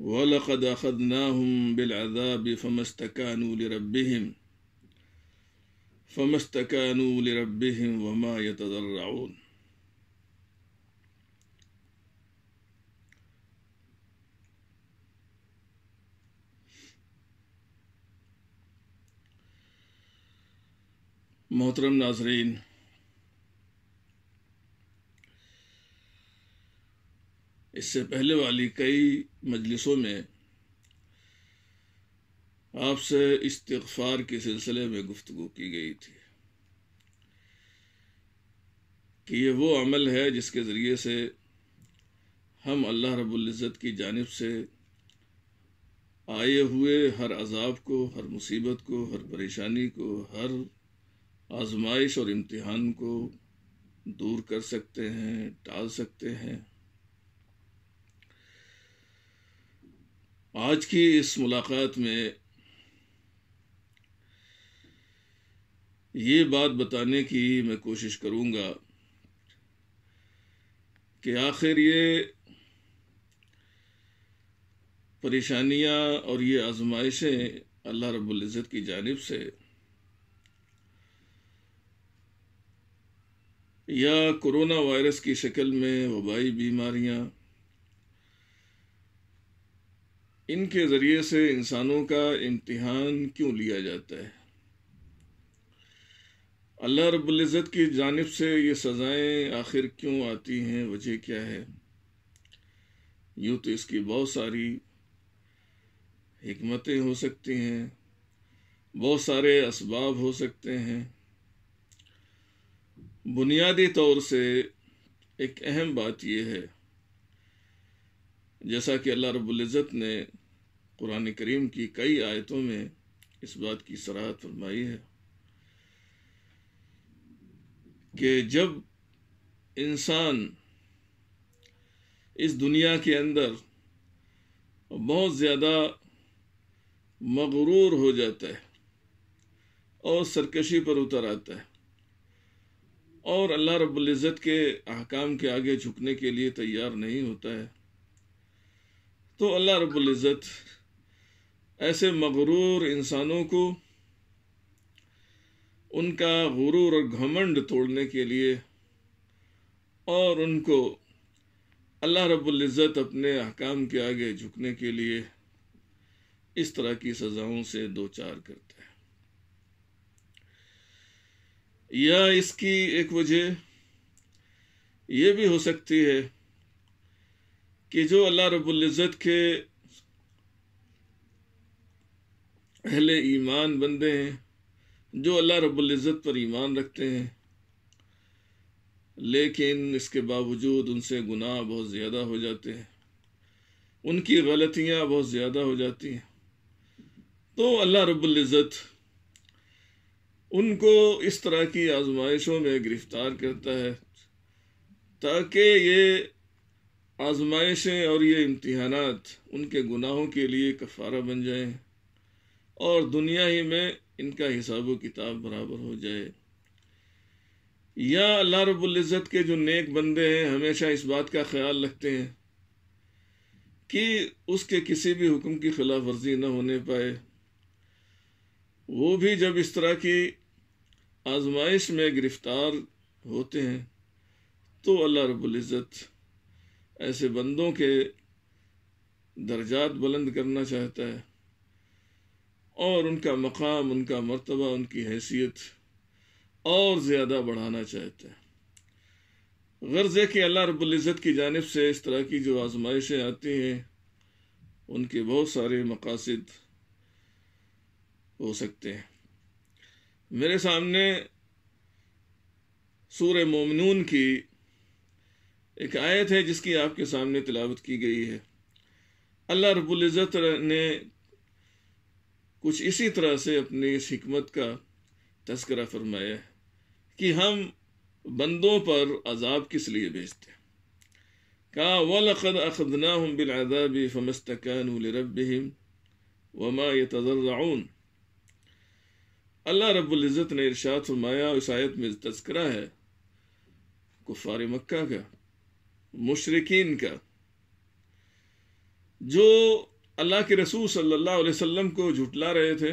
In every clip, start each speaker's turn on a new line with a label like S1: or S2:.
S1: ولقد أخذناهم بالعذاب فما استكانوا لربهم فما استكانوا لربهم وما يتضرعون محترم ناظرین اس سے پہلے والی کئی मजलिसों में आपसे इस्तफार के सिलसिले में गुफ्तु की गई थी कि ये वो अमल है जिसके ज़रिए से हम अल्लाह रबुल्ज़त की जानब से आए हुए हर अजाब को हर मुसीबत को हर परेशानी को हर आजमाइश और इम्तहान को दूर कर सकते हैं टाल सकते हैं आज की इस मुलाकात में ये बात बताने की मैं कोशिश करूँगा कि आखिर ये परेशानियाँ और ये आजमाइशें अल्लाह रबुल्ज़त की जानब से या कोरोना वायरस की शक्ल में वबाई बीमारियाँ इनके ज़रिए से इंसानों का इम्तिहान क्यों लिया जाता है अल्लाह रब्ज़त की जानब से ये सज़ाएं आखिर क्यों आती हैं वजह क्या है यूँ तो इसकी बहुत सारी हमतें हो सकती हैं बहुत सारे इसबाब हो सकते हैं बुनियादी तौर से एक अहम बात यह है जैसा कि अल्लाह रब्ज़त ने कुरान करीम की कई आयतों में इस बात की सराहत फरमाई है कि जब इंसान इस दुनिया के अंदर बहुत ज़्यादा मगरूर हो जाता है और सरकशी पर उतर आता है और अल्लाह रब्ज़त के अहकाम के आगे झुकने के लिए तैयार नहीं होता है तो अल्लाह रब्ज़त ऐसे मगरूर इंसानों को उनका गुरूर और घमंड तोड़ने के लिए और उनको अल्लाह रब्ज़त अपने अहकाम के आगे झुकने के लिए इस तरह की सज़ाओं से दो चार करते हैं या इसकी एक वजह यह भी हो सकती है कि जो अल्लाह रब्ज़त के अहले ईमान बंदे हैं जो अल्लाह रब्ज़त पर ईमान रखते हैं लेकिन इसके बावजूद उनसे गुनाह बहुत ज़्यादा हो जाते हैं उनकी गलतियाँ बहुत ज़्यादा हो जाती हैं तो अल्लाह रब्ज़त उनको इस तरह की आजमाइशों में गिरफ्तार करता है ताकि ये आजमाइशें और ये इम्तहानात उनके गुनाहों के लिए कफ़ारा बन जाएं और दुनिया ही में इनका हिसाब किताब बराबर हो जाए या अल्लाह रब्ज़त के जो नेक बंदे हैं हमेशा इस बात का ख्याल रखते हैं कि उसके किसी भी हुक्म की खिलाफ वर्जी न होने पाए वो भी जब इस तरह की आजमाइश में गिरफ्तार होते हैं तो अल्लाह रब्ज़त ऐसे बंदों के दर्जात बुलंद करना चाहता है और उनका मकाम उनका मरतबा उनकी हैसियत और ज़्यादा बढ़ाना चाहते हैं गर्ज़ है कि अल्लाह रबुल्ज़त की जानब से इस तरह की जो आजमाइशें आती हैं उनके बहुत सारे मकासद हो सकते हैं मेरे सामने सूर ममनून की एक आयत है जिसकी आपके सामने तिलावत की गई है अल्लाह रबुल्ज़त ने कुछ इसी तरह से अपनी इस हमत का तस्करा फरमाया है कि हम बंदों पर अजाब किस लिए भेजते का कहा वलखद अखदना हम वमा ये तजर्राउन अल्लाह रबुल्ज़त ने इरशाद फरमाया इस आयत में तस्करा है कुफार मक्का का मुशरकिन का जो अल्लाह के रसूल सल्लल्लाहु अलैहि वसल्लम को झुटला रहे थे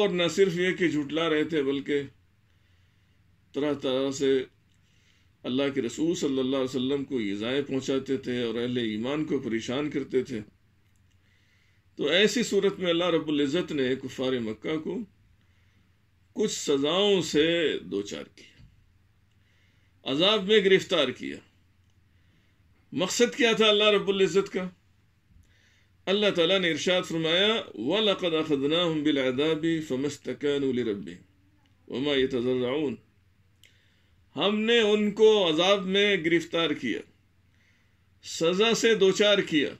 S1: और न सिर्फ ये कि झुटला रहे थे बल्कि तरह तरह से अल्लाह के रसूल सल्लल्लाहु अलैहि वसल्लम को ईज़ाएँ पहुँचाते थे और अहल ईमान को परेशान करते थे तो ऐसी सूरत में अल्लाह इज़्ज़त ने कुफार मक्का को कुछ सज़ाओं से दो चार किया अजाब में गिरफ्तार किया मकसद क्या था अल्लाह इज़्ज़त का अल्लाह तला ने इरशाद फरमाया वलकद अखदनाहुम बिल अदाबी फमस्तकानु लिरब्बी वमा यतजर्राउन हमने उनको अजाब में गिरफ्तार किया सज़ा से दो चार किया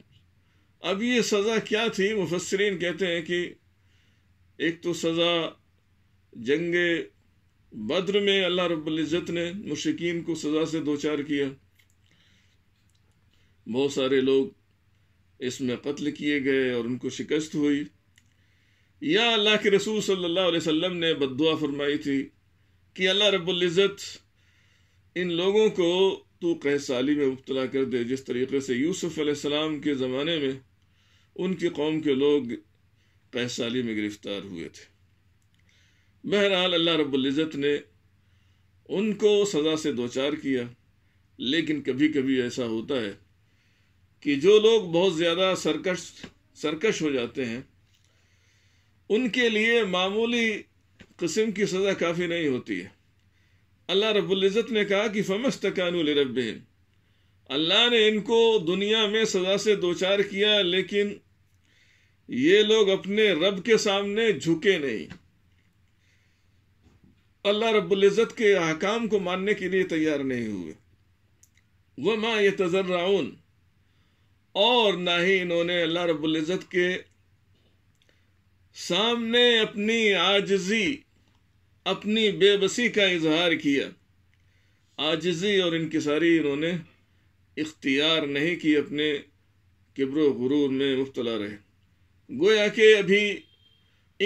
S1: अब ये सज़ा क्या थी मुफसरीन कहते हैं कि एक तो सज़ा जंग बद्र में अल्लाह रब्ज़त ने मुशकिन को सज़ा से दो चार किया बहुत सारे लोग इसमें कत्ल किए गए और उनको शिकस्त हुई या अल्लाह के रसूल सल्लल्लाहु अलैहि वसल्लम ने बदुआ फरमाई थी कि अल्लाह रब्ज़त इन लोगों को तो कह साली में मुबतला कर दे जिस तरीके से यूसुफ के ज़माने में उनकी कौम के लोग कैसाली में गिरफ्तार हुए थे बहरहाल अल्लाह रब्ज़त ने उनको सज़ा से दो चार किया लेकिन कभी कभी ऐसा होता है कि जो लोग बहुत ज़्यादा सरकश सरकश हो जाते हैं उनके लिए मामूली कस्म की सज़ा काफ़ी नहीं होती है अल्लाह रबुल्ज़त ने कहा कि फमस तकानूल रब अल्लाह ने इनको दुनिया में सज़ा से दो चार किया लेकिन ये लोग अपने रब के सामने झुके नहीं अल्लाह रबुल्ज़त के अहकाम को मानने के लिए तैयार नहीं हुए वह माँ ये तजर्राउन और ना ही इन्होंने अल्लाह रबुल्ज़त के सामने अपनी आजजी अपनी बेबसी का इजहार किया आजजी और इनकसारी इन्होंने इख्तियार नहीं की अपने किब्र गुरूर में मुबतला रहे गोया कि अभी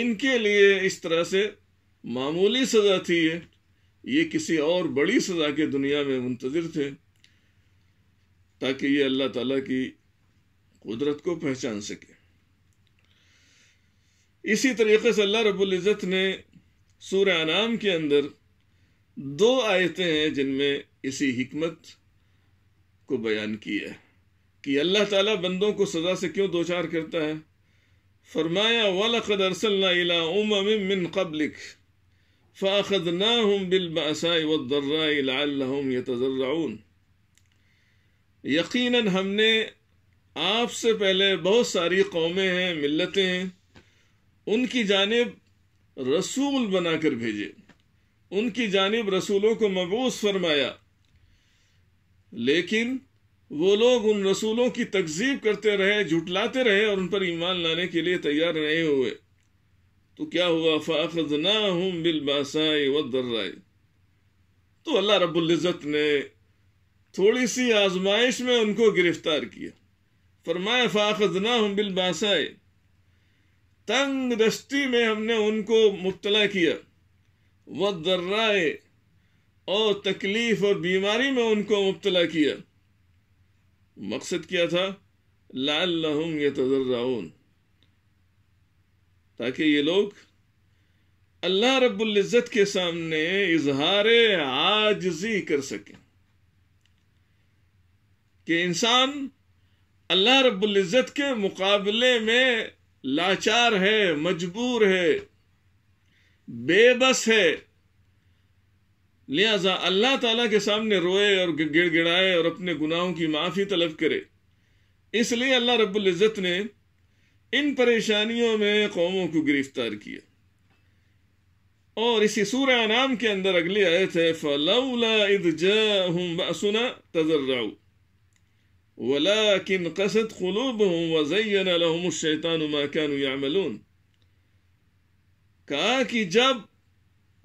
S1: इनके लिए इस तरह से मामूली सज़ा थी ये ये किसी और बड़ी सज़ा के दुनिया में मुंतज़र थे ताकि ये अल्लाह ताला की कुदरत को पहचान सके इसी तरीके से अल्लाह रबुल्ज़त ने सूर अनाम के अंदर दो आयतें हैं जिनमें इसी हमत को बयान किया है कि अल्लाह ताला बंदों को सज़ा से क्यों दो चार करता है फरमाया वलकद अरसलना उमम मिन कबलिक फ़ाखदनाहुम बिलबासाई वदर्रा यतज़र्रऊन यकीनन हमने आपसे पहले बहुत सारी कौमें हैं मिल्लतें हैं उनकी जानब रसूल बनाकर भेजे उनकी जानब रसूलों को मबूस फरमाया लेकिन वो लोग उन रसूलों की तकजीब करते रहे झुटलाते रहे और उन पर ईमान लाने के लिए तैयार नहीं हुए तो क्या हुआ फ़ाखना हम बिलबासाए व दर्राए तो अल्लाह रबुल्जत ने थोड़ी सी आजमाइश में उनको गिरफ्तार किया फरमाया फ़ाखजना हम बिलबासाए तंग दस्ती में हमने उनको मुबतला किया व दर्राए और तकलीफ और बीमारी में उनको मुबतला किया मकसद क्या था लाल ये तजर्राउन ताकि ये लोग अल्लाह रबुल्जत के सामने इजहार आजजी कर सकें कि इंसान अल्लाह रब्ज़त के मुकाबले में लाचार है मजबूर है बेबस है लिहाजा अल्लाह ताला के सामने रोए और गिड़ गिड़ाए और अपने गुनाहों की माफ़ी तलब करे इसलिए अल्लाह रबुल्जत ने इन परेशानियों में कौमों को गिरफ्तार किया और इसी सूर नाम के अंदर अगली आयत है फलौला इद जा तजर्राऊ ولكن قست قلوبهم وزين لهم الشيطان ما كانوا يعملون कहा कि जब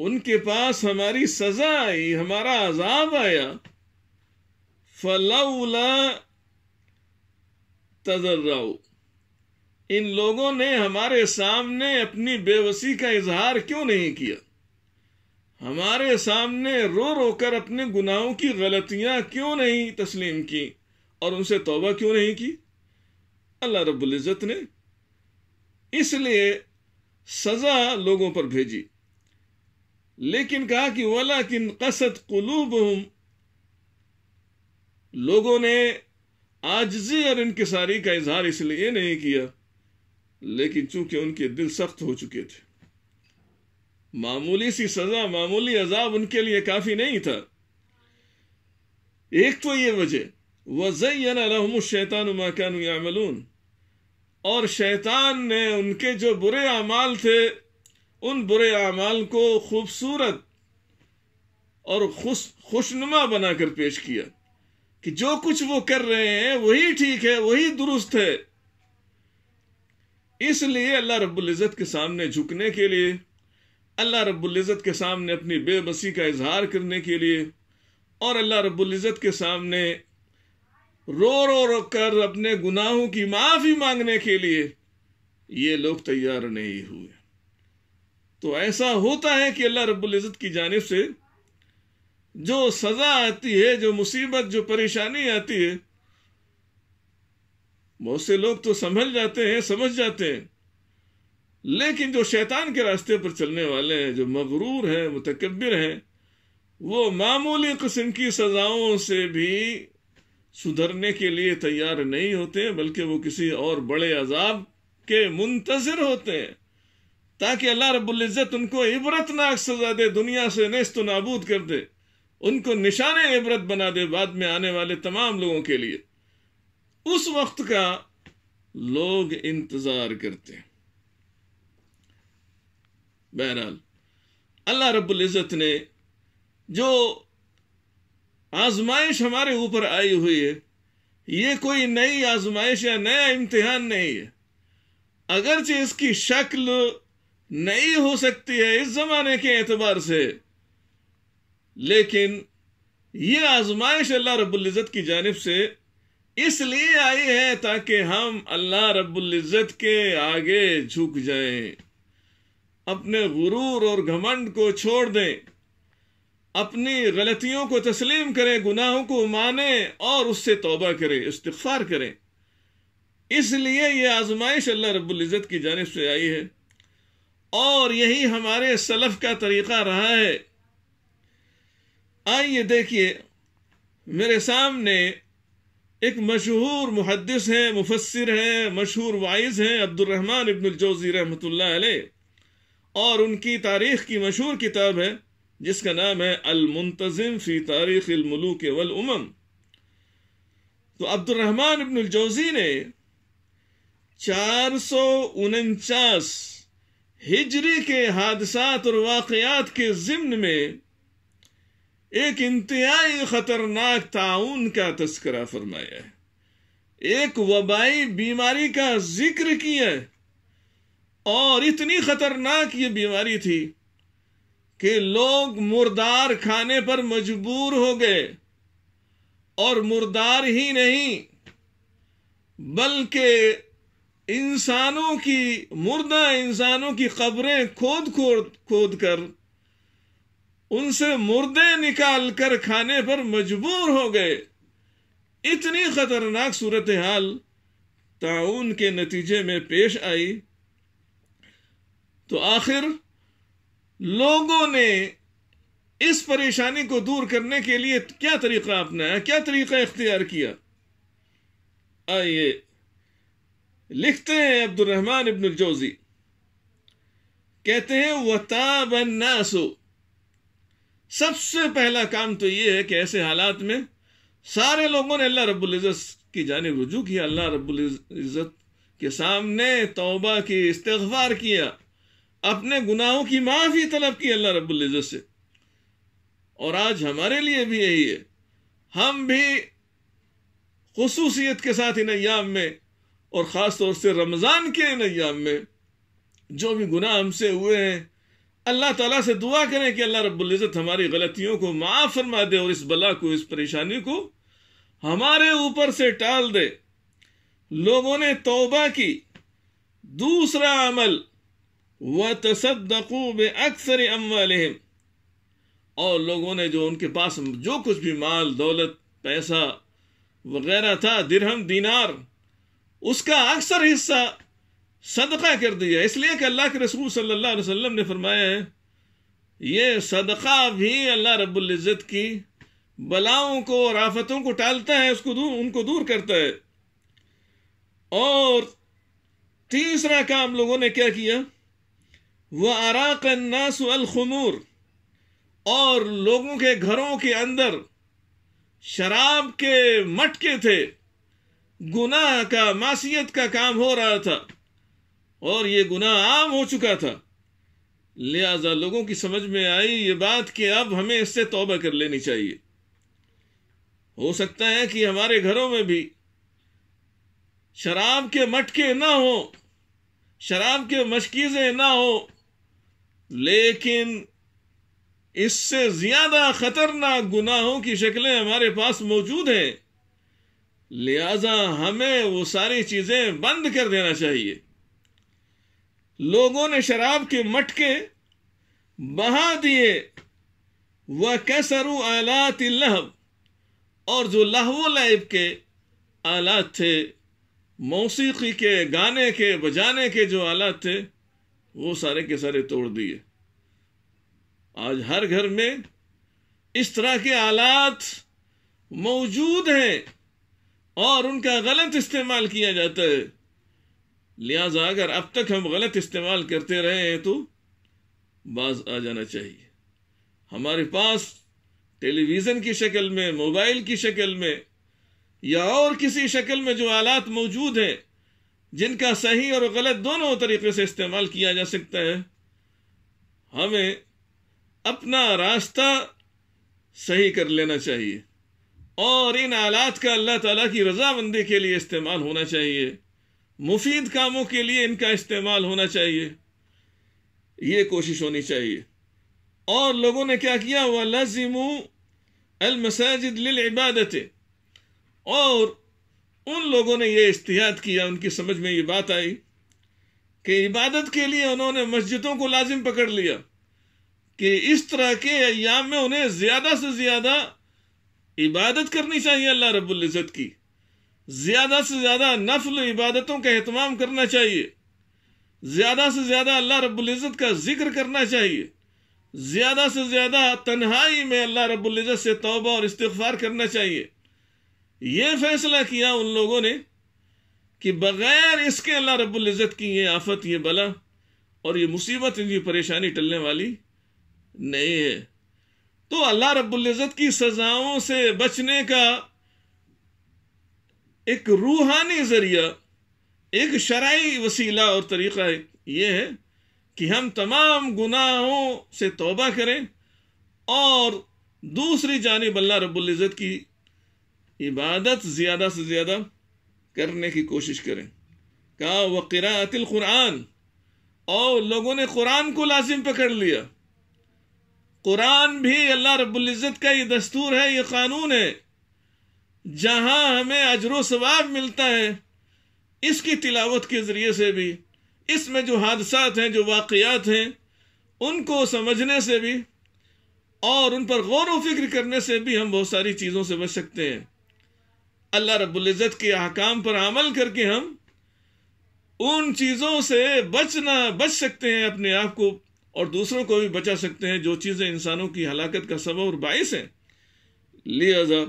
S1: उनके पास हमारी सजा आई हमारा अजाब आया फलाउला तजर्राउ इन लोगों ने हमारे सामने अपनी बेवसी का इजहार क्यों नहीं किया हमारे सामने रो रोकर अपने गुनाहों की गलतियां क्यों नहीं तस्लीम की और उनसे तौबा क्यों नहीं की अल्लाह रबुल्जत ने इसलिए सज़ा लोगों पर भेजी लेकिन कहा कि वला किन कसत कलूब लोगों ने आजजी और इनकसारी का इजहार इसलिए नहीं किया लेकिन चूंकि उनके दिल सख्त हो चुके थे मामूली सी सजा मामूली अजाब उनके लिए काफी नहीं था एक तो ये वजह वजैन शैतान माकान और शैतान ने उनके जो बुरे अमाल थे उन बुरे अमाल को खूबसूरत और खुश खुशनुमा बनाकर पेश किया कि जो कुछ वो कर रहे हैं वही ठीक है वही दुरुस्त है इसलिए अल्लाह रब्ज़त के सामने झुकने के लिए अल्लाह रबुल्ज़त के सामने अपनी बेबसी का इजहार करने के लिए और अल्लाह रब्ज़त के सामने रो रो रो कर अपने गुनाहों की माफी मांगने के लिए ये लोग तैयार नहीं हुए तो ऐसा होता है कि अल्लाह इज़्ज़त की जानब से जो सज़ा आती है जो मुसीबत जो परेशानी आती है बहुत से लोग तो संभल जाते हैं समझ जाते हैं लेकिन जो शैतान के रास्ते पर चलने वाले हैं जो मगरूर हैं मुतकबिर हैं वो मामूली किस्म की सज़ाओं से भी सुधरने के लिए तैयार नहीं होते बल्कि वो किसी और बड़े अजाब के मुंतजर होते हैं ताकि अल्लाह रबुल्ज़त उनको इबरतनाक सजा दे दुनिया से नस्त नाबूद कर दे उनको निशान इबरत बना दे बाद में आने वाले तमाम लोगों के लिए उस वक्त का लोग इंतजार करते हैं बहरहाल अल्लाह रबुल्जत ने जो आजमाइश हमारे ऊपर आई हुई है ये कोई नई आजमाइश या नया इम्तिहान नहीं है अगरचे इसकी शक्ल नई हो सकती है इस जमाने के एतबार से लेकिन ये आजमाइश अल्लाह रबुल्जत की जानब से इसलिए आई है ताकि हम अल्लाह रबुल्जत के आगे झुक जाएं, अपने गुरूर और घमंड को छोड़ दें अपनी गलतियों को तस्लीम करें गुनाहों को माने और उससे तोबा करें इस्तफार करें इसलिए यह आजमाइश अल्लाह रबुल्ज़त की जानब से आई है और यही हमारे सलफ का तरीक़ा रहा है आइए देखिए मेरे सामने एक मशहूर मुहदस हैं मुफसर हैं मशहूर वाइज हैं अब्दुलरहमान इबनजौज़ी रहमत और उनकी तारीख़ की मशहूर किताब है जिसका नाम है मुंतजिम फी तारीख मलूक वल उमम तो अब्दुलरहमान इबन जौजी ने चार सौ उनचास हिजरी के हादसात और वाकयात के जिम्न में एक इंतहाई खतरनाक ताउन का तस्करा फरमाया है एक वबाई बीमारी का जिक्र किया और इतनी खतरनाक ये बीमारी थी कि लोग मुर्दार खाने पर मजबूर हो गए और मुर्दार ही नहीं बल्कि इंसानों की मुर्दा इंसानों की खबरें खोद खोद खोद कर उनसे मुर्दे निकाल कर खाने पर मजबूर हो गए इतनी खतरनाक सूरत हाल ताउन के नतीजे में पेश आई तो आखिर लोगों ने इस परेशानी को दूर करने के लिए क्या तरीका अपनाया क्या तरीका इख्तियार किया आइए लिखते हैं अब्दुलरहमान इबन जोजी कहते हैं वताब नासो सबसे पहला काम तो यह है कि ऐसे हालात में सारे लोगों ने अल्लाह रब्बुल इज़्ज़त की जानब रुजू किया अल्लाह रब्बुल इज़्ज़त के सामने तौबा की इस्तफार किया अपने गुनाहों की माफी तलब की अल्लाह रब्बुल इज़्ज़त से और आज हमारे लिए भी यही है हम भी खसूसियत के साथ इन अयाम में और ख़ास तौर से रमज़ान के इन अयाम में जो भी गुनाह हमसे हुए हैं अल्लाह ताला से दुआ करें कि अल्लाह रब्बुल इज़्ज़त हमारी गलतियों को माफ़ फरमा दे और इस बला को इस परेशानी को हमारे ऊपर से टाल दे लोगों ने तोबा की दूसरा अमल व तसदकू बे अक्सर अम्वालहम और लोगों ने जो उनके पास जो कुछ भी माल दौलत पैसा वगैरह था दिरहम दीनार उसका अक्सर हिस्सा सदका कर दिया इसलिए कि अल्लाह के रसूल सल्लल्लाहु अलैहि वसल्लम ने फरमाया है ये सदका भी अल्लाह रब्ज़त की बलाओं को और आफतों को टालता है उसको दूर उनको दूर करता है और तीसरा काम लोगों ने क्या किया व अराकन्नास अलखमूर और लोगों के घरों के अंदर शराब के मटके थे गुनाह का मासीत का काम हो रहा था और ये गुनाह आम हो चुका था लिहाजा लोगों की समझ में आई ये बात कि अब हमें इससे तोबा कर लेनी चाहिए हो सकता है कि हमारे घरों में भी शराब के मटके ना हो शराब के मशकीज़ें ना हो लेकिन इससे ज्यादा खतरनाक गुनाहों की शक्लें हमारे पास मौजूद हैं लिहाजा हमें वो सारी चीजें बंद कर देना चाहिए लोगों ने शराब के मटके बहा दिए व कैसरु आलात लहब और जो लहवो लाइब के आलात थे मौसीकी के गाने के बजाने के जो आलात थे वो सारे के सारे तोड़ दिए आज हर घर में इस तरह के आलात मौजूद हैं और उनका गलत इस्तेमाल किया जाता है लिहाजा अगर अब तक हम गलत इस्तेमाल करते रहे हैं तो बाज आ जाना चाहिए हमारे पास टेलीविज़न की शक्ल में मोबाइल की शक्ल में या और किसी शक्ल में जो आलात मौजूद हैं जिनका सही और गलत दोनों तरीके से इस्तेमाल किया जा सकता है हमें अपना रास्ता सही कर लेना चाहिए और इन आलात का अल्लाह ताला की रजामंदी के लिए इस्तेमाल होना चाहिए मुफीद कामों के लिए इनका इस्तेमाल होना चाहिए ये कोशिश होनी चाहिए और लोगों ने क्या किया वह लजिमू अलमसाजिद लिल इबादत और उन लोगों ने यह इस्तियात किया उनकी समझ में ये बात आई कि इबादत के लिए उन्होंने मस्जिदों को लाजिम पकड़ लिया कि इस तरह के अयाम में उन्हें ज़्यादा से ज़्यादा इबादत करनी चाहिए अल्लाह रबुल्जत की ज़्यादा से ज़्यादा नफल इबादतों का अहतमाम करना चाहिए ज़्यादा से ज़्यादा अल्लाह रबुल्जत का जिक्र करना चाहिए ज़्यादा से ज़्यादा तन्हाई में अल्लाह रबुल्जत से तोबा और इस्तफ़ार करना चाहिए ये फैसला किया उन लोगों ने कि बगैर इसके अल्लाह इज़्ज़त की ये आफत ये बला और ये मुसीबत ये परेशानी टलने वाली नहीं है तो अल्लाह इज़्ज़त की सजाओं से बचने का एक रूहानी ज़रिया एक शराय वसीला और तरीक़ा ये है कि हम तमाम गुनाहों से तोबा करें और दूसरी जानब अल्लाह इज़्ज़त की इबादत ज़्यादा से ज़्यादा करने की कोशिश करें कहा वक़रातिल कुरान और लोगों ने कुरान को लाजिम पकड़ लिया कुरान भी अल्लाह रब्ज़त का ये दस्तूर है ये कानून है जहाँ हमें अजर सवाब मिलता है इसकी तिलावत के ज़रिए से भी इसमें जो हादसा हैं जो वाकयात हैं उनको समझने से भी और उन पर गौर व फिक्र करने से भी हम बहुत सारी चीज़ों से बच सकते हैं अल्लाह रबुल्जत के अहकाम पर अमल करके हम उन चीज़ों से बचना बच सकते हैं अपने आप को और दूसरों को भी बचा सकते हैं जो चीज़ें इंसानों की हलाकत का सबब और बायस हैं लिहाजा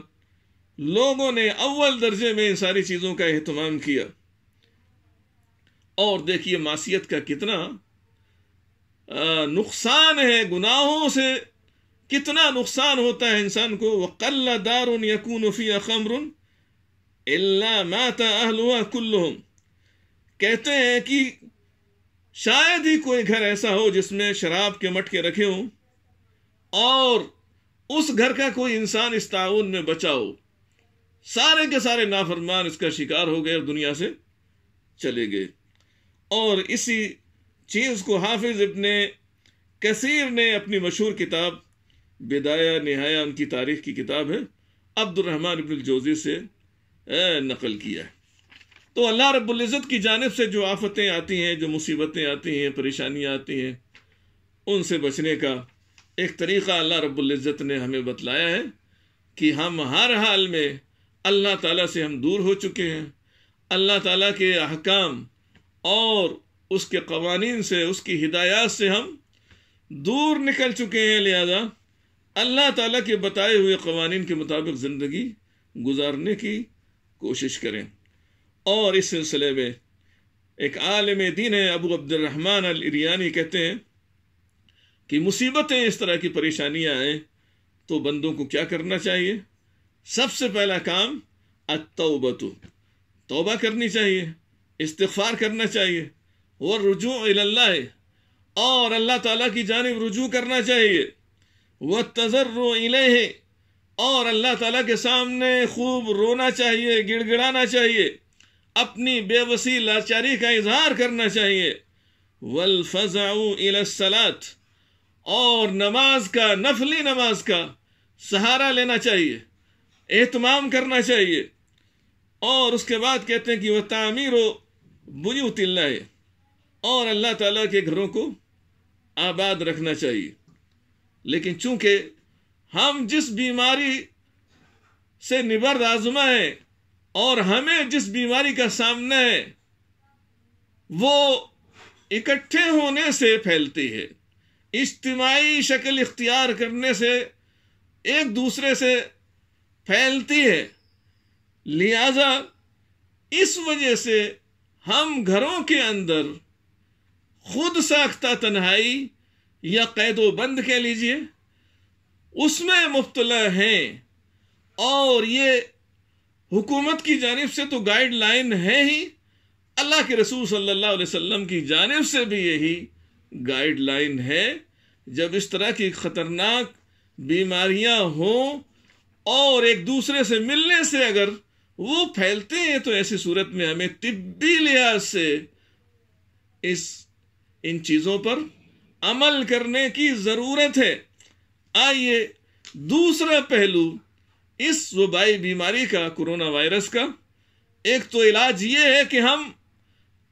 S1: लोगों ने अव्वल दर्जे में इन सारी चीज़ों का अहतमाम किया और देखिए मासीत का कितना नुकसान है गुनाहों से कितना नुकसान होता है इंसान को वह कल्ला दारकून फ़ी खमरुन इल्ला माता अहलुआ कुल्लुम कहते हैं कि शायद ही कोई घर ऐसा हो जिसमें शराब के मटके रखे हों और उस घर का कोई इंसान इस ताउन में बचा हो सारे के सारे नाफरमान इसका शिकार हो गए और दुनिया से चले गए और इसी चीज़ को हाफिज इब्ने कसीर ने अपनी मशहूर किताब बेदाया नहाया उनकी तारीख की किताब है अब्दुलरहमान इब्न जोजी से नकल किया है तो अल्लाह रबुल्ज़त की जानब से जो आफतें आती हैं जो मुसीबतें आती हैं परेशानियाँ आती हैं उनसे बचने का एक तरीक़ा अल्लाह रबुल्ज़त ने हमें बतलाया है कि हम हर हाल में अल्लाह ताला से हम दूर हो चुके हैं अल्लाह ताला के अहकाम और उसके कवानीन से उसकी हिदायत से हम दूर निकल चुके हैं लिहाजा अल्लाह ताला के बताए हुए कवानीन के मुताबिक ज़िंदगी गुजारने की कोशिश करें और इस सिलसिले में एक आलम दीन अबू अब्दुलरहमान अलरियानी कहते हैं कि मुसीबतें इस तरह की परेशानियां आए तो बंदों को क्या करना चाहिए सबसे पहला काम अतौबतु तोबा करनी चाहिए इस्तफार करना चाहिए और रुजू अल्लाह और अल्लाह ताला की जानब रुजू करना चाहिए वह तजर्र और अल्लाह ताला के सामने खूब रोना चाहिए गिड़गिड़ाना चाहिए अपनी बेवसी लाचारी का इजहार करना चाहिए वल फजाऊ और नमाज का नफली नमाज का सहारा लेना चाहिए एहतमाम करना चाहिए और उसके बाद कहते हैं कि वह तामीर है और अल्लाह ताला के घरों को आबाद रखना चाहिए लेकिन चूंकि हम जिस बीमारी से निबर आजमा है और हमें जिस बीमारी का सामना है वो इकट्ठे होने से फैलती है इज्तमाही शक्ल इख्तियार करने से एक दूसरे से फैलती है लिहाजा इस वजह से हम घरों के अंदर खुद साख्ता तन्हाई या कैदो बंद कह लीजिए उसमें मुबतला हैं और ये हुकूमत की जानब से तो गाइडलाइन है ही अल्लाह के रसूल सल्लल्लाहु अलैहि वसल्लम की जानब से भी यही गाइडलाइन है जब इस तरह की ख़तरनाक बीमारियां हों और एक दूसरे से मिलने से अगर वो फैलते हैं तो ऐसी सूरत में हमें तिब्बी लिहाज से इस इन चीज़ों पर अमल करने की ज़रूरत है आइए दूसरा पहलू इस वबाई बीमारी का कोरोना वायरस का एक तो इलाज ये है कि हम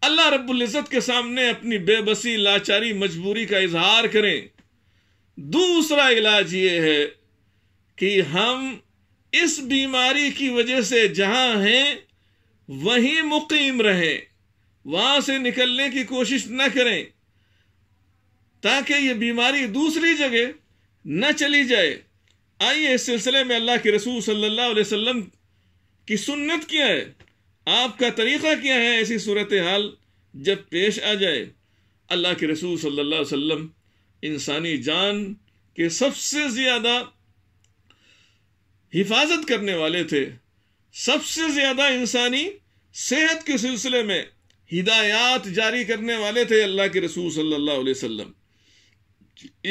S1: अल्लाह इज़्ज़त के सामने अपनी बेबसी लाचारी मजबूरी का इजहार करें दूसरा इलाज ये है कि हम इस बीमारी की वजह से जहां हैं वहीं मुकीम रहें वहां से निकलने की कोशिश न करें ताकि ये बीमारी दूसरी जगह न चली जाए आइए इस सिलसिले में अल्लाह के रसूल सल्लल्लाहु अलैहि वसल्लम की सुन्नत क्या है आपका तरीक़ा क्या है ऐसी सूरत हाल जब पेश आ जाए अल्लाह के रसूल सल्लल्लाहु अलैहि वसल्लम इंसानी जान के सबसे ज़्यादा हिफाजत करने वाले थे सबसे ज़्यादा इंसानी सेहत के सिलसिले में हिदायत जारी करने वाले थे अल्लाह के रसूल सल्लल्लाहु अलैहि वसल्लम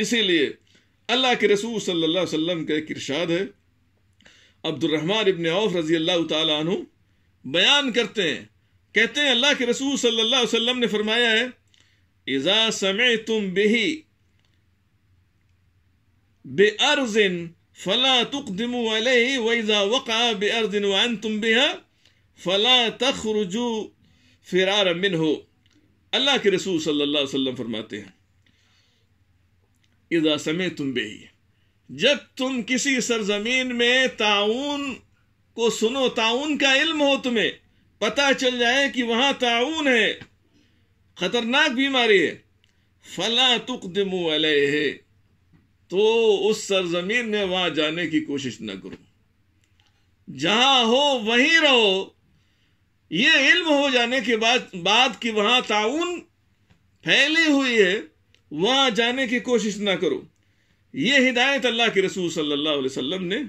S1: इसीलिए अल्लाह के रसूल सल्लल्लाहु अलैहि वसल्लम का एक इरशाद है अब्दुलरहमान इबन औफ रजी अल्लाह तु बयान करते हैं कहते हैं अल्लाह के रसूल सल्लल्लाहु अलैहि वसल्लम ने फरमाया है इज़ा समय तुम बेही अर्जिन फला तुकदमु अलैहि वइज़ा वक़ा बेअर्जिन वअंतुम बिहा फला तखरुजू फिरार मिनहु अल्लाह के रसूल सल्लल्लाहु अलैहि वसल्लम फरमाते हैं इजा समय तुम बे जब तुम किसी सरजमीन में ताउन को सुनो ताउन का इल्म हो तुम्हें पता चल जाए कि वहां ताउन है खतरनाक बीमारी है फला तुक तुकदम है तो उस सरजमीन में वहां जाने की कोशिश न करो जहां हो वहीं रहो ये इल्म हो जाने के बाद बाद कि वहां ताउन फैली हुई है वहां जाने की कोशिश ना करो ये हिदायत अल्लाह के रसूल सल्लल्लाहु अलैहि वसल्लम ने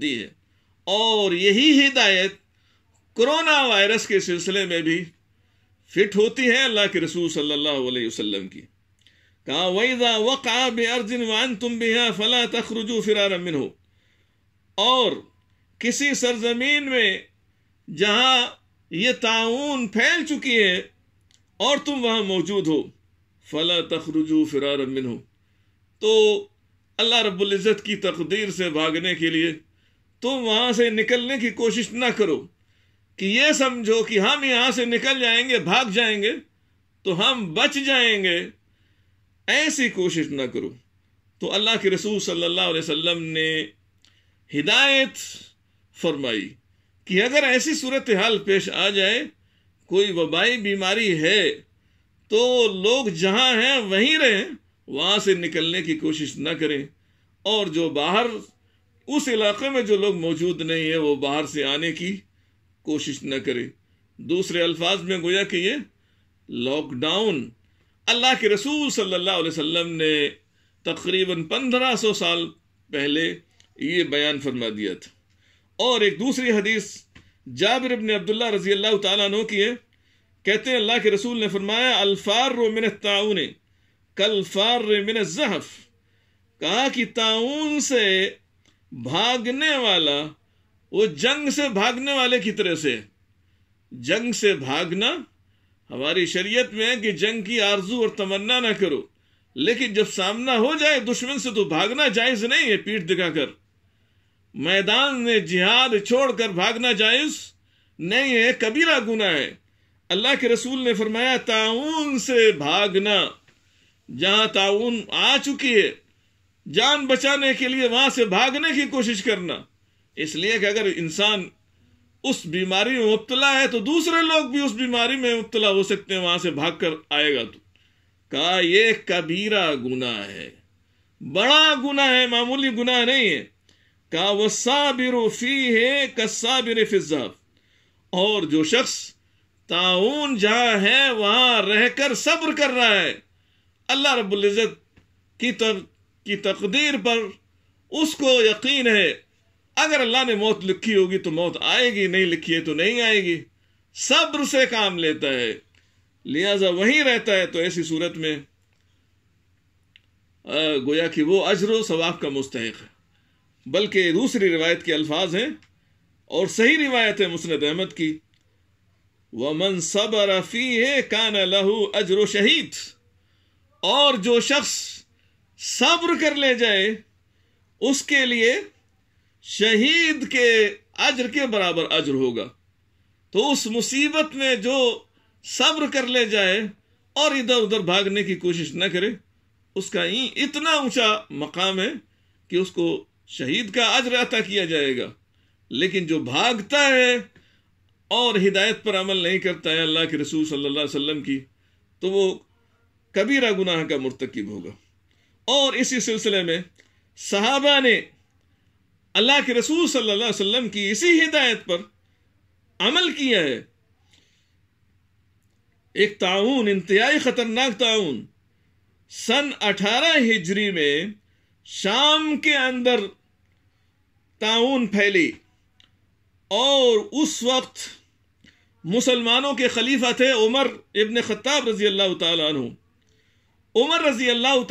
S1: दी है और यही हिदायत कोरोना वायरस के सिलसिले में भी फिट होती है अल्लाह के रसूल सल्लल्लाहु अलैहि वसल्लम की कहा वैदा वक़ा अर्जिन वान तुम बेहा फला तखरजू फिरार मिन हो और किसी सरजमीन में जहाँ ये ताउन फैल चुकी है और तुम वहाँ मौजूद हो फ़ला तखरुजू फ़िरार मिन तो अल्लाह रबुल्ज़त की तकदीर से भागने के लिए तुम वहाँ से निकलने की कोशिश ना करो कि ये समझो कि हम यहाँ से निकल जाएंगे भाग जाएंगे तो हम बच जाएंगे ऐसी कोशिश ना करो तो अल्लाह के रसूल सल्लल्लाहु अलैहि वसल्लम ने हिदायत फरमाई कि अगर ऐसी सूरत हाल पेश आ जाए कोई वबाई बीमारी है तो लोग जहां हैं वहीं रहें वहां से निकलने की कोशिश न करें और जो बाहर उस इलाके में जो लोग मौजूद नहीं है वो बाहर से आने की कोशिश न करें दूसरे अल्फाज में गोया कि ये लॉकडाउन अल्लाह के रसूल सल्लल्लाहु अलैहि वसल्लम ने तकरीबन पंद्रह सौ साल पहले ये बयान फरमा दिया था और एक दूसरी हदीस जाबिर अब्दुल्ला रजी अल्लाह तु की है कहते हैं अल्लाह के रसूल ने फरमाया अल्फार मिन ताउन कल फार मिन जहफ कहा कि ताउन से भागने वाला वो जंग से भागने वाले की तरह से जंग से भागना हमारी शरीयत में है कि जंग की आरजू और तमन्ना ना करो लेकिन जब सामना हो जाए दुश्मन से तो भागना जायज नहीं है पीठ दिखाकर मैदान में जिहाद छोड़कर भागना जायज नहीं है कबीरा गुना है अल्लाह के रसूल ने फरमाया ताउन से भागना जहां ताउन आ चुकी है जान बचाने के लिए वहां से भागने की कोशिश करना इसलिए कि अगर इंसान उस बीमारी में मुबतला है तो दूसरे लोग भी उस बीमारी में मुबतला हो सकते हैं वहां से भाग कर आएगा तो कहा यह कबीरा गुना है बड़ा गुना है मामूली गुना नहीं है कहा वह साबिर फी है कसाबिर फिजाफ और जो शख्स ताउन जहाँ है वहाँ रहकर सब्र कर रहा है अल्लाह रबुल्ज़त की तक, की तकदीर पर उसको यकीन है अगर अल्लाह ने मौत लिखी होगी तो मौत आएगी नहीं लिखी है तो नहीं आएगी सब्र से काम लेता है लिहाजा वहीं रहता है तो ऐसी सूरत में गोया कि वो अजर सवाब का मुस्तक है बल्कि दूसरी रिवायत के अल्फाज हैं और सही रिवायत है मुसनद अहमद की वमन सब रफ़ी है कान लहू अजर शहीद और जो शख्स सब्र कर ले जाए उसके लिए शहीद के अजर के बराबर अजर होगा तो उस मुसीबत में जो सब्र कर ले जाए और इधर उधर भागने की कोशिश ना करे उसका ही इतना ऊंचा मकाम है कि उसको शहीद का अजर अता किया जाएगा लेकिन जो भागता है और हिदायत पर अमल नहीं करता है अल्लाह के रसूल सल्लल्लाहु अलैहि वसल्लम की तो वो कबीरा गुनाह का मरतकब होगा और इसी सिलसिले में सहाबा ने अल्लाह के रसूल सल्लल्लाहु अलैहि वसल्लम की इसी हिदायत पर अमल किया है एक ताउन इंतहाई ख़तरनाक ताउन सन अठारह हिजरी में शाम के अंदर ताउन फैली और उस वक्त मुसलमानों के खलीफा थे उमर इबन ख़त्ताब रजी अल्लाह तु उमर रजी अल्लाह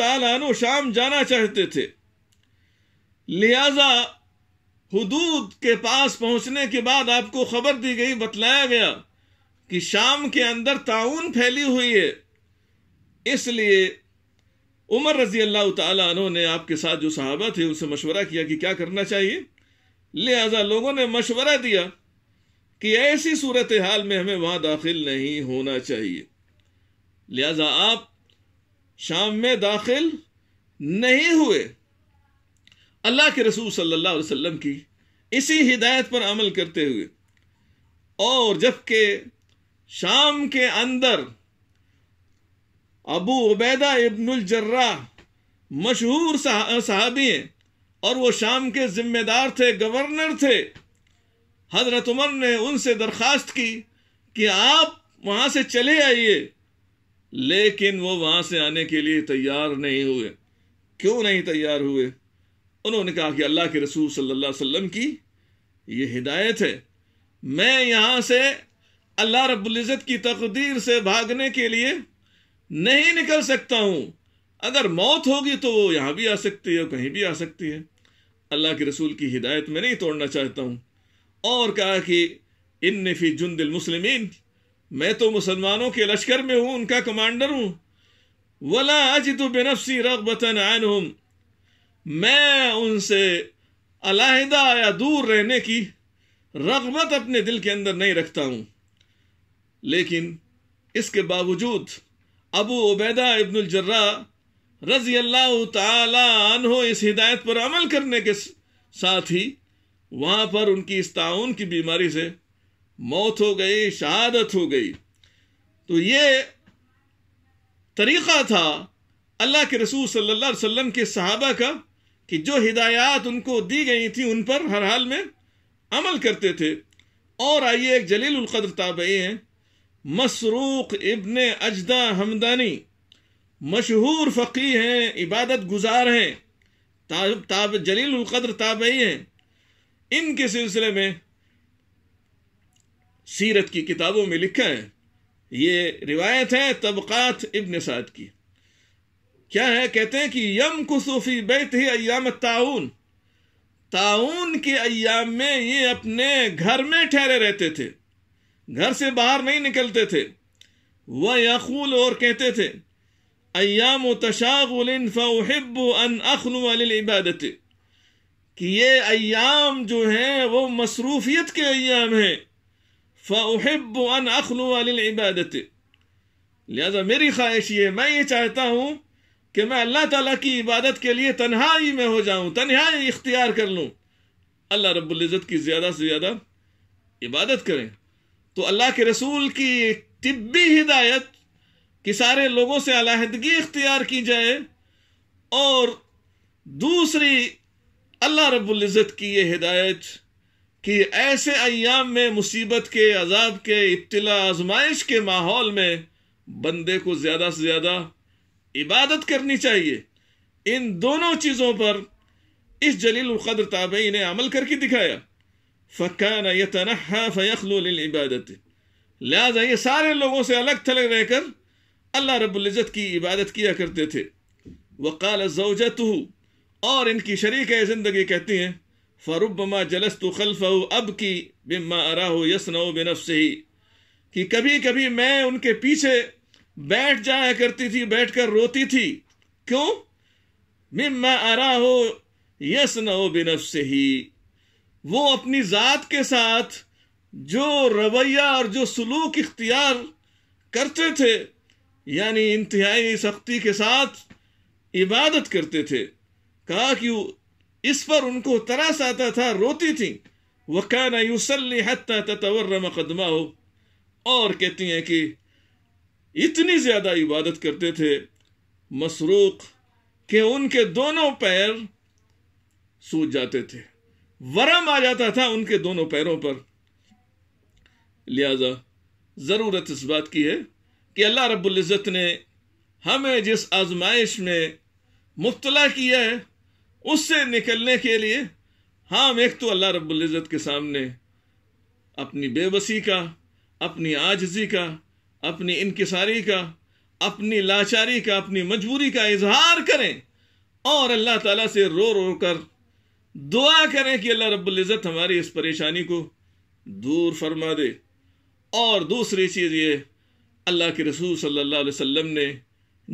S1: तु शाम जाना चाहते थे लिहाजा हदूद के पास पहुंचने के बाद आपको खबर दी गई बतलाया गया कि शाम के अंदर ताउन फैली हुई है इसलिए उमर रजी अल्लाह तु ने आपके साथ जो सहाबा थे उनसे मशवरा किया कि क्या करना चाहिए लिहाजा लोगों ने मशवरा दिया कि ऐसी सूरत हाल में हमें वहां दाखिल नहीं होना चाहिए लिहाजा आप शाम में दाखिल नहीं हुए अल्लाह के रसूल सल्लल्लाहु अलैहि वसल्लम की इसी हिदायत पर अमल करते हुए और जबकि शाम के अंदर अबू उबैदा इब्नुल जर्रा मशहूर सहाबी हैं और वो शाम के जिम्मेदार थे गवर्नर थे हजरत उमर ने उनसे दरख्वास्त की कि आप वहां से चले आइए लेकिन वो वहां से आने के लिए तैयार नहीं हुए क्यों नहीं तैयार हुए उन्होंने कहा कि अल्लाह के रसूल सल्लल्लाहु अलैहि वसल्लम की ये हिदायत है मैं यहां से अल्लाह रबुल्जत की तकदीर से भागने के लिए नहीं निकल सकता हूँ अगर मौत होगी तो वो यहां भी आ सकती है कहीं भी आ सकती है अल्लाह के रसूल की हिदायत में नहीं तोड़ना चाहता हूँ और कहा कि इन नफ़ी जुंदिल मुस्लिम मैं तो मुसलमानों के लश्कर में हूँ उनका कमांडर हूँ वला आज तो बेनफसी रगबतन आन मैं उनसे अलाहदा या दूर रहने की रगबत अपने दिल के अंदर नहीं रखता हूँ लेकिन इसके बावजूद अबू उबैदा जर्रा रजी अल्लाह तहो इस हिदायत पर अमल करने के साथ ही वहाँ पर उनकी इस ताउन की बीमारी से मौत हो गई शहादत हो गई तो ये तरीक़ा था अल्लाह के रसूल सल्ला वसम के सहाबा का कि जो हिदायत उनको दी गई थी उन पर हर हाल में अमल करते थे और आइए एक जलील उलकद्र ताबई हैं मसरूक इबन अजदा हमदानी मशहूर फ़की हैं इबादत गुजार हैं ताब ताब जलीलक़द्र ताबई हैं इनके सिलसिले में सीरत की किताबों में लिखा है ये रिवायत है तबक़ात इब्न साद की क्या है कहते हैं कि यम कुसूफ़ी बैत ही अयाम ताउन ताउन के अयाम में ये अपने घर में ठहरे रहते थे घर से बाहर नहीं निकलते थे वह यकूल और कहते थे أيام تشاغل فأحب أن أخلو للعبادة कि ये अयाम जो हैं वो मसरूफियत के अयाम हैं फ़ाहब अन अखलू इबादत लिहाजा मेरी ख्वाहिश ये मैं ये चाहता हूँ कि मैं अल्लाह ताला की इबादत के लिए तन्हाई में हो जाऊँ तन्हाई इख्तियार कर लूँ अल्लाह रब्ज़त की ज़्यादा से ज़्यादा इबादत करें तो अल्लाह के रसूल की तिब्बी हिदायत कि सारे लोगों से अलहदगी इख्तियार की जाए और दूसरी अल्लाह रबुल्ज़त की ये हिदायत कि ऐसे अयाम में मुसीबत के अजाब के इब्तला आजमाइश के माहौल में बंदे को ज़्यादा से ज़्यादा इबादत करनी चाहिए इन दोनों चीज़ों पर इस जलील कद्र ताबई ने अमल करके दिखाया फ़कान यतना फ़यखल इबादत लिहाजा ये सारे लोगों से अलग थलग रहकर अल्लाह रबुल्जत की इबादत किया करते थे वकाल जवजत और इनकी शरीक ज़िंदगी कहती हैं फ़रुबमा जलस तो हो अब की बिमा अरा हो यसना बेनफ से ही कि कभी कभी मैं उनके पीछे बैठ जाया करती थी बैठ कर रोती थी क्यों मिम्मा अरा हो यसना बेनफ से ही वो अपनी ज़ात के साथ जो रवैया और जो सलूक इख्तियार करते थे यानी इंतहाई सख्ती के साथ इबादत करते थे कहा कि इस पर उनको तरस आता था रोती थी वह कहना यूसल ततवर मकदमा हो और कहती हैं कि इतनी ज़्यादा इबादत करते थे मसरूक के उनके दोनों पैर सूझ जाते थे वरम आ जाता था उनके दोनों पैरों पर लिहाजा ज़रूरत इस बात की है कि अल्लाह रब्ज़त ने हमें जिस आजमाइश में मुबतला किया है उससे निकलने के लिए हम हाँ, एक तो अल्लाह रबुल्ज़त के सामने अपनी बेबसी का अपनी आजजी का अपनी इनकसारी का अपनी लाचारी का अपनी मजबूरी का इजहार करें और अल्लाह ताला से रो रो कर दुआ करें कि अल्लाह रब्ज़त हमारी इस परेशानी को दूर फरमा दे और दूसरी चीज़ ये अल्लाह के रसूल सल्लल्लाहु अलैहि वसल्लम ने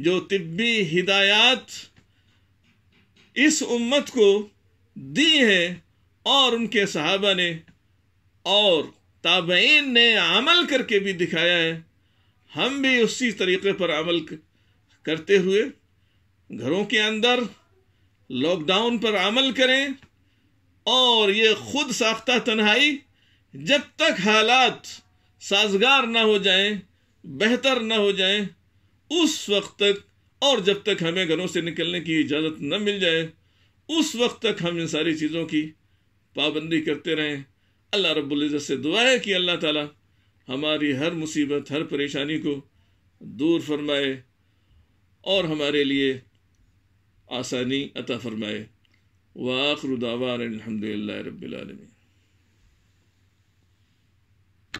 S1: जो तिब्बी हिदायत इस उम्मत को दी है और उनके सहाबा ने और ताबेन ने अमल करके भी दिखाया है हम भी उसी तरीके पर अमल करते हुए घरों के अंदर लॉकडाउन पर अमल करें और ये खुद साख्ता तन्हाई जब तक हालात साजगार ना हो जाएं बेहतर न हो जाए उस वक्त तक और जब तक हमें घरों से निकलने की इजाज़त न मिल जाए उस वक्त तक हम इन सारी चीज़ों की पाबंदी करते रहें अल्लाह रब्ज़त से दुआ है कि अल्लाह ताला हमारी हर मुसीबत हर परेशानी को दूर फरमाए और हमारे लिए आसानी अता फरमाए वाखरुदावार अलहमदिल्ला रबालमीन